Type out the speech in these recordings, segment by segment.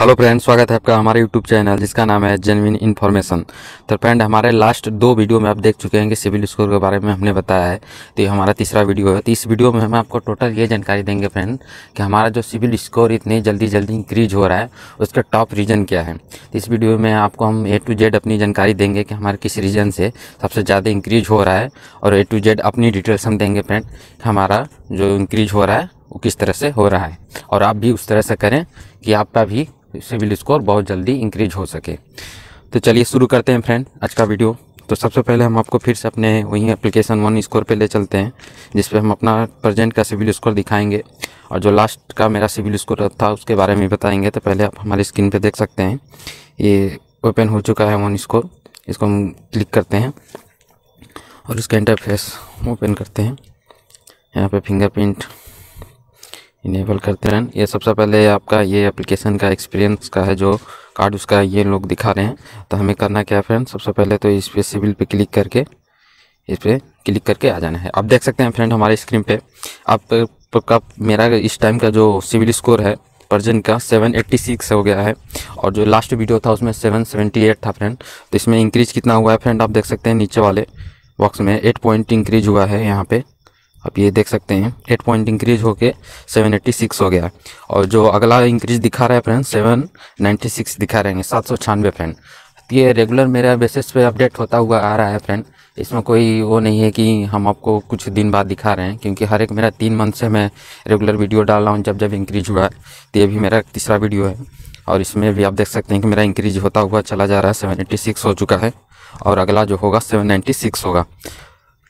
hello friend स्वागत है आपका हमारे यूट्यूब चैनल जिसका नाम है जेनविन इन्फॉर्मेशन तो फ्रेंड हमारे लास्ट दो वीडियो में आप देख चुके हैं कि सिविल स्कोर के बारे में हमने बताया है तो ये हमारा तीसरा वीडियो है तो इस वीडियो में हम आपको टोटल ये जानकारी देंगे फ्रेंड कि हमारा जो सिविल स्कोर इतनी जल्दी जल्दी इंक्रीज हो रहा है उसका टॉप रीज़न क्या है तो इस वीडियो में आपको हम ए टू जेड अपनी जानकारी देंगे कि हमारे किस रीज़न से सबसे ज़्यादा इंक्रीज हो रहा है और ए टू जेड अपनी डिटेल्स हम देंगे फ्रेंड हमारा जो इंक्रीज हो रहा है वो किस तरह से हो रहा है और आप भी उस तरह से करें कि आपका भी सिविल स्कोर बहुत जल्दी इंक्रीज हो सके तो चलिए शुरू करते हैं फ्रेंड आज का वीडियो तो सबसे पहले हम आपको फिर से अपने वही एप्लीकेशन वन स्कोर पे ले चलते हैं जिस पे हम अपना प्रेजेंट का सिविल स्कोर दिखाएंगे और जो लास्ट का मेरा सिविल स्कोर था उसके बारे में बताएंगे तो पहले आप हमारी स्क्रीन पे देख सकते हैं ये ओपन हो चुका है वन स्कोर इसको हम क्लिक करते हैं और इसका इंटरफेस ओपन करते हैं यहाँ पर फिंगरप्रिंट इनेबल करते हैं ये सबसे पहले आपका ये एप्लीकेशन का एक्सपीरियंस का है जो कार्ड उसका ये लोग दिखा रहे हैं तो हमें करना क्या है फ्रेंड सबसे पहले तो इस पर सिविल पे क्लिक करके इस पर क्लिक करके आ जाना है आप देख सकते हैं फ्रेंड हमारे स्क्रीन पे आप का मेरा इस टाइम का जो सिविल स्कोर है पर्जन का 786 हो गया है और जो लास्ट वीडियो था उसमें 778 था फ्रेंड तो इसमें इंक्रीज कितना हुआ है फ्रेंड आप देख सकते हैं नीचे वाले बॉक्स में 8 पॉइंट इंक्रीज हुआ है यहाँ पे आप ये देख सकते हैं एट पॉइंट इंक्रीज होके सेवन एट्टी सिक्स हो गया और जो अगला इंक्रीज दिखा रहा है फ्रेंड सेवन नाइन्टी सिक्स दिखा रहे हैं सात सौ छानवे फ्रेंड ये रेगुलर मेरा बेसिस पे अपडेट होता हुआ आ रहा है फ्रेंड इसमें कोई वो नहीं है कि हम आपको कुछ दिन बाद दिखा रहे हैं क्योंकि हर एक मेरा तीन मंथ से मैं रेगुलर वीडियो डाल रहा हूँ जब जब इंक्रीज हुआ है तो ये भी मेरा तीसरा वीडियो है और इसमें भी आप देख सकते हैं कि मेरा इंक्रीज होता हुआ चला जा रहा है सेवन एट्टी सिक्स हो चुका है और अगला जो होगा सेवन नाइन्टी सिक्स होगा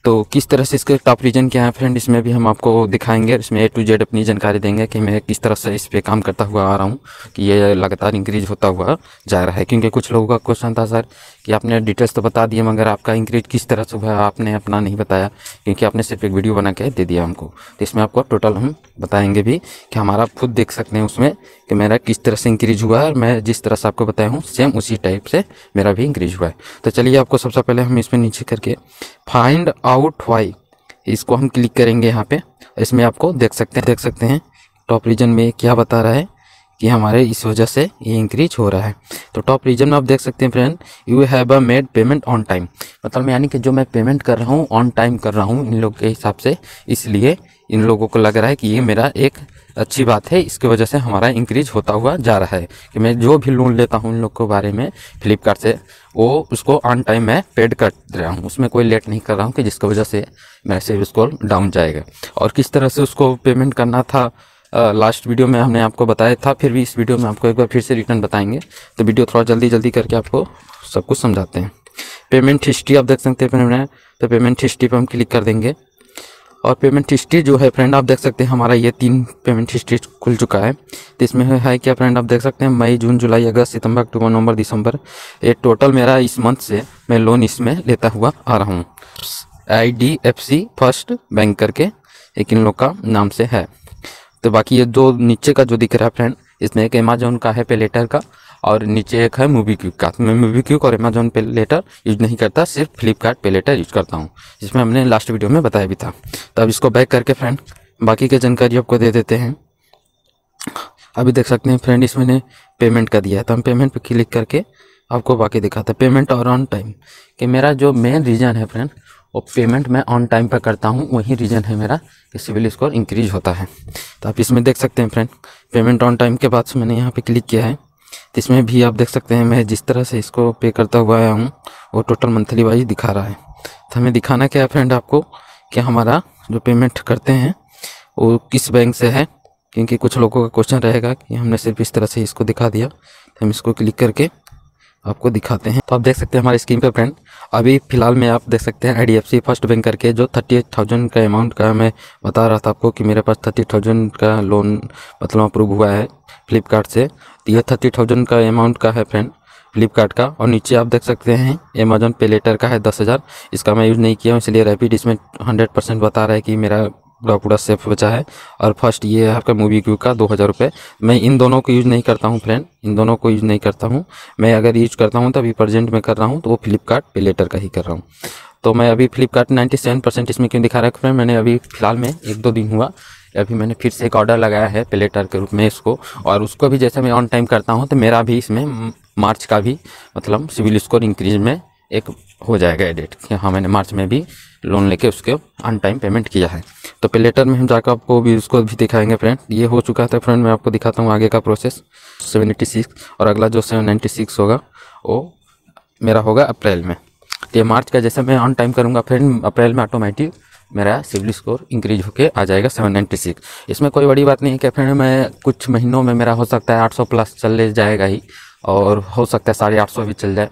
तो किस तरह से इसके टॉप रीजन क्या है फ्रेंड इसमें भी हम आपको दिखाएंगे इसमें ए टू जेड अपनी जानकारी देंगे कि मैं किस तरह से इस पर काम करता हुआ आ रहा हूँ कि ये लगातार इंक्रीज होता हुआ जा रहा है क्योंकि कुछ लोगों का क्वेश्चन था सर कि आपने डिटेल्स तो बता दिए मगर आपका इंक्रीज किस तरह से हुआ आपने अपना नहीं बताया क्योंकि आपने सिर्फ एक वीडियो बना के दे दिया हमको तो इसमें आपको टोटल हम बताएंगे भी कि हमारा खुद देख सकते हैं उसमें कि मेरा किस तरह से इंक्रीज हुआ है और मैं जिस तरह से आपको बताया हूँ सेम उसी टाइप से मेरा भी इंक्रीज हुआ है तो चलिए आपको सबसे पहले हम इसमें नीचे करके फाइंड आउट वाई इसको हम क्लिक करेंगे यहाँ पे इसमें आपको देख सकते हैं देख सकते हैं टॉप रीजन में क्या बता रहा है कि हमारे इस वजह से ये इंक्रीज हो रहा है तो टॉप रीजन में आप देख सकते हैं friend you have a made payment on time मतलब यानी कि जो मैं पेमेंट कर रहा हूँ ऑन टाइम कर रहा हूँ इन लोग के हिसाब से इसलिए इन लोगों को लग रहा है कि ये मेरा एक अच्छी बात है इसकी वजह से हमारा इंक्रीज होता हुआ जा रहा है कि मैं जो भी लोन लेता हूँ इन लोग के बारे में फ्लिपकार्ट से वो उसको ऑन टाइम मैं पेड कर रहा हूँ उसमें कोई लेट नहीं कर रहा हूँ कि जिसकी वजह से मेरा सेविस स्कोर डाउन जाएगा और किस तरह से उसको पेमेंट करना था लास्ट वीडियो में हमने आपको बताया था फिर भी इस वीडियो में आपको एक बार फिर से रिटर्न बताएंगे तो वीडियो थोड़ा जल्दी जल्दी करके आपको सब कुछ समझाते हैं पेमेंट हिस्ट्री आप देख सकते हैं फ्रेंड तो पेमेंट हिस्ट्री पर हम क्लिक कर देंगे और पेमेंट हिस्ट्री जो है फ्रेंड आप देख सकते हैं हमारा ये तीन पेमेंट हिस्ट्री खुल चुका है तो इसमें है क्या फ्रेंड आप देख सकते हैं मई जून जुलाई अगस्त सितंबर अक्टूबर नवंबर दिसंबर ये टोटल मेरा इस मंथ से मैं लोन इसमें लेता हुआ आ रहा हूँ I D F C first bank करके एक इन लोग का नाम से है तो बाकी ये दो नीचे का जो दिख रहा है फ्रेंड इसमें एक अमेजोन का है पे लेटर का और नीचे एक है मूवी क्यूब का तो मैं मूवी क्यूब और अमेजोन पे लेटर यूज नहीं करता सिर्फ फ्लिपकार्ट पे लेटर यूज करता हूँ जिसमें हमने लास्ट वीडियो में बताया भी था तो अब इसको बैक करके फ्रेंड बाकी की जानकारी आपको दे देते हैं अभी देख सकते हैं फ्रेंड इसमें पेमेंट का दिया है तो हम पेमेंट पर क्लिक करके आपको बाकी दिखाते हैं पेमेंट और ऑन टाइम कि मेरा जो मेन रीज़न है फ्रेंड और पेमेंट मैं ऑन टाइम पर करता हूँ वही रीज़न है मेरा कि सिविल स्कोर इंक्रीज होता है तो आप इसमें देख सकते हैं फ्रेंड पेमेंट ऑन टाइम के बाद से मैंने यहाँ पर क्लिक किया है तो इसमें भी आप देख सकते हैं मैं जिस तरह से इसको पे करता हुआ आया हूँ वो टोटल मंथली वाइज दिखा रहा है तो हमें दिखाना क्या है फ्रेंड आपको कि हमारा जो पेमेंट करते हैं वो किस बैंक से है क्योंकि कुछ लोगों का क्वेश्चन रहेगा कि हमने सिर्फ इस तरह से इसको दिखा दिया तो हम इसको क्लिक करके आपको दिखाते हैं तो आप देख सकते हैं हमारे स्क्रीन पे फ्रेंड अभी फिलहाल में आप देख सकते हैं आई फर्स्ट बैंक करके जो थर्टी थाउजेंड का अमाउंट का मैं बता रहा था आपको कि मेरे पास थर्टी थाउजेंड का लोन मतलब अप्रूव हुआ है फ्लिपकार्ट से तो यह थर्टी थाउजेंड का अमाउंट का है फ्रेंड फ्लिपकार्ट का और नीचे आप देख सकते हैं अमेजोन पे लेटर का है दस हज़ार इसका मैं यूज़ नहीं किया हूँ इसलिए रैपिड इसमें हंड्रेड परसेंट बता रहा है कि मेरा पूरा पूरा सेफ बचा है और फर्स्ट ये है आपका मूवी क्यू का दो हज़ार रुपये मैं इन दोनों को यूज़ नहीं करता हूँ फ्रेंड इन दोनों को यूज़ नहीं करता हूँ मैं अगर यूज करता हूँ तो अभी प्रजेंट में कर रहा हूँ तो वो फ्लिपकार्ट पे लेटर का ही कर रहा हूँ तो मैं अभी फ्लिपकार्ट नाइन्टी सेवन परसेंट इसमें क्यों दिखा रहा है फ्रेंड मैंने अभी फिलहाल में एक दो दिन हुआ अभी मैंने फिर से एक ऑर्डर लगाया है प्लेटर के रूप में इसको और उसको भी जैसे मैं ऑन टाइम करता हूँ तो मेरा भी इसमें मार्च का भी मतलब सिविल स्कोर इंक्रीज में एक हो जाएगा एडिट कि हाँ मैंने मार्च में भी लोन लेके उसके अन टाइम पेमेंट किया है तो पे लेटर में हम जाकर आपको भी उसको भी दिखाएंगे फ्रेंड ये हो चुका था फ्रेंड मैं आपको दिखाता हूँ आगे का प्रोसेस 76 और अगला जो 796 होगा वो मेरा होगा अप्रैल में तो ये मार्च का जैसे मैं ऑन टाइम करूँगा फ्रेंड अप्रैल में ऑटोमेटिक मेरा सिविल स्कोर इंक्रीज होके आ जाएगा 796 इसमें कोई बड़ी बात नहीं है कि फ्रेंड मैं कुछ महीनों में मेरा हो सकता है 800 प्लस चले जाएगा ही और हो सकता है साढ़े आठ सौ भी चल जाए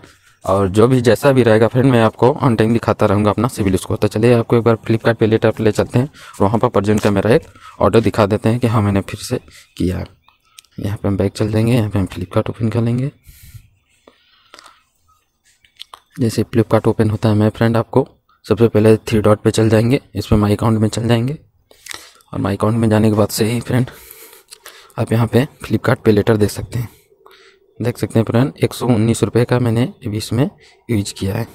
और जो भी जैसा भी रहेगा फ्रेंड मैं आपको ऑन टाइम दिखाता रहूँगा अपना सिविल स्कोर तो चलिए आपको एक बार फ्लिपकार्ट पे लेटर ले चलते हैं वहाँ पर प्रजेंट का मेरा एक ऑर्डर दिखा देते हैं कि हाँ मैंने फिर से किया है यहाँ पर हम बैग चल देंगे यहाँ पर हम फ्लिपकार्ट ओपन कर लेंगे जैसे फ्लिपकार्ट ओपन होता है मैं फ्रेंड आपको सबसे पहले थ्री डॉट पे चल जाएंगे इसमें माई अकाउंट में चल जाएंगे और माई अकाउंट में जाने के बाद से ही फ्रेंड आप यहाँ पे फ्लिपकार्ट पे लेटर देख सकते हैं देख सकते हैं फ्रेंड एक सौ उन्नीस रुपये का मैंने अभी इसमें यूज किया है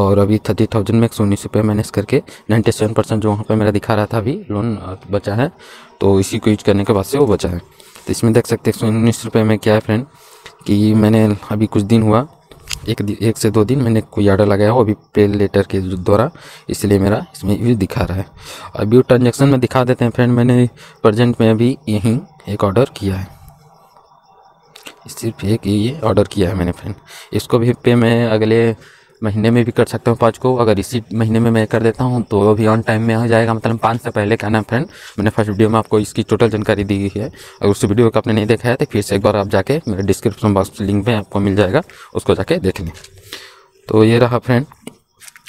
और अभी थर्टी थाउजेंड में एक सौ उन्नीस रुपये मैनेज करके नाइन्टी सेवन परसेंट जो वहाँ पर मेरा दिखा रहा था अभी लोन बचा है तो इसी को यूज करने के बाद से वो बचा है तो इसमें देख सकते हैं एक सौ उन्नीस रुपये में क्या है फ्रेंड कि मैंने अभी कुछ दिन हुआ एक एक से दो दिन मैंने कोई आर्डर लगाया हो अभी पे लेटर के द्वारा इसलिए मेरा इसमें यूज दिखा रहा है अभी ट्रांजेक्शन में दिखा देते हैं फ्रेंड मैंने प्रजेंट में अभी यहीं एक ऑर्डर किया है सिर्फ एक ये ऑर्डर किया है मैंने फ्रेंड इसको भी पे मैं अगले महीने में भी कर सकता हूँ पाँच को अगर इसी महीने में मैं कर देता हूँ तो अभी ऑन टाइम में आ जाएगा मतलब पाँच से पहले कहना है फ्रेंड मैंने फर्स्ट वीडियो में आपको इसकी टोटल जानकारी दी है अगर उस वीडियो को आपने नहीं देखा है तो फिर से एक बार आप जाके मेरे डिस्क्रिप्शन बॉक्स लिंक में आपको मिल जाएगा उसको जाके देख लें तो ये रहा फ्रेंड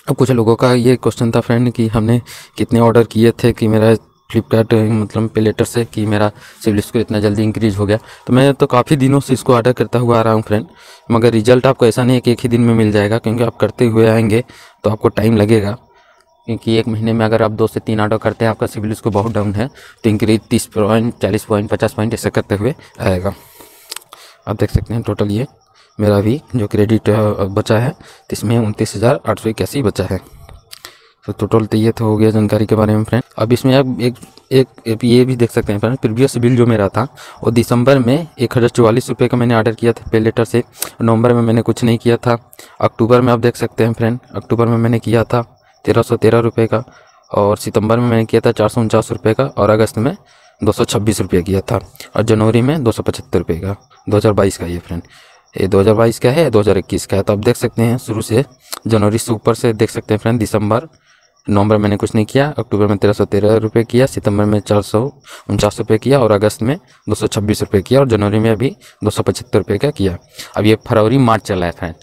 अब कुछ लोगों का ये क्वेश्चन था फ्रेंड कि हमने कितने ऑर्डर किए थे कि मेरा फ्लिपकार्ट मतलब पे लेटर से कि मेरा सिविल स्कोर इतना जल्दी इंक्रीज हो गया तो मैं तो काफ़ी दिनों से इसको ऑर्डर करता हुआ आ रहा हूँ फ्रेंड मगर रिजल्ट आपको ऐसा नहीं है कि एक ही दिन में मिल जाएगा क्योंकि आप करते हुए आएंगे तो आपको टाइम लगेगा क्योंकि एक महीने में अगर आप दो से तीन ऑर्डर करते हैं आपका सिविल स्कोर बहुत डाउन है तो इंक्रीज तीस पॉइंट चालीस पॉइंट पचास पॉइंट ऐसा करते हुए आएगा आप देख सकते हैं टोटल ये मेरा भी जो क्रेडिट बचा है तो इसमें उनतीस हज़ार आठ सौ इक्यासी बचा है तो टोटल तो ये तो हो गया जानकारी के बारे में फ्रेंड अब इसमें आप एक एक, ये भी देख सकते हैं फ्रेंड प्रीवियस बिल जो मेरा था वो दिसंबर में एक हज़ार चौवालीस रुपये का मैंने ऑर्डर किया था पे लेटर से नवंबर में मैंने कुछ नहीं किया था अक्टूबर में आप देख सकते हैं फ्रेंड अक्टूबर में मैंने किया था तेरह सौ तेरह रुपये का और सितंबर में मैंने किया था चार सौ उनचास रुपये का और अगस्त में दो सौ छब्बीस रुपये किया था और जनवरी में दो सौ पचहत्तर रुपये का दो हज़ार बाईस का ये फ्रेंड ये 2022 का है 2021 का है तो आप देख सकते हैं शुरू से जनवरी से ऊपर से देख सकते हैं फ्रेंड दिसंबर नवंबर मैंने कुछ नहीं किया अक्टूबर में तेरह सौ तेरह रुपये किया सितंबर में चार सौ उनचास रुपये किया और अगस्त में दो सौ छब्बीस रुपये किया और जनवरी में अभी दो सौ पचहत्तर रुपये का किया अब ये फरवरी मार्च चला है फ्रेंड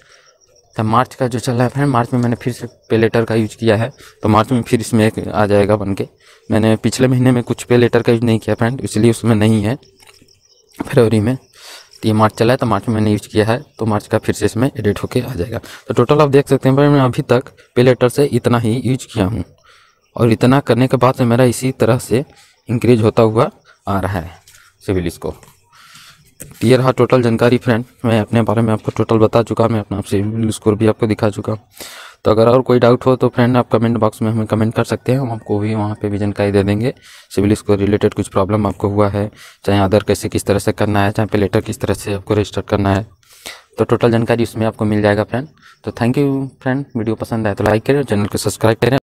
तो मार्च का जो चल रहा है फ्रेंड मार्च में मैंने फिर से पे लेटर का यूज किया है तो मार्च में फिर इसमें एक आ जाएगा बन के मैंने पिछले महीने में कुछ पे लेटर का यूज नहीं किया फ्रेंड इसलिए उसमें नहीं है फरवरी में तो ये मार्च चला है तो मार्च में मैंने यूज किया है तो मार्च का फिर से इसमें एडिट होके आ जाएगा तो टोटल आप देख सकते हैं भाई मैं अभी तक पे लेटर से इतना ही यूज किया हूँ और इतना करने के बाद से मेरा इसी तरह से इंक्रीज होता हुआ आ रहा है सिविल स्कोर तो ये रहा टोटल जानकारी फ्रेंड मैं अपने बारे में आपको टोटल बता चुका मैं अपना सिविल स्कोर भी आपको दिखा चुका तो अगर और कोई डाउट हो तो फ्रेंड आप कमेंट बॉक्स में हमें कमेंट कर सकते हैं हम आपको भी वहाँ पे भी जानकारी दे देंगे सिविल स्कोर रिलेटेड कुछ प्रॉब्लम आपको हुआ है चाहे अदर कैसे किस तरह से करना है चाहे पे लेटर किस तरह से आपको रजिस्टर करना है तो टोटल जानकारी उसमें आपको मिल जाएगा फ्रेंड तो थैंक यू फ्रेंड वीडियो पसंद आए तो लाइक करें चैनल को सब्सक्राइब करें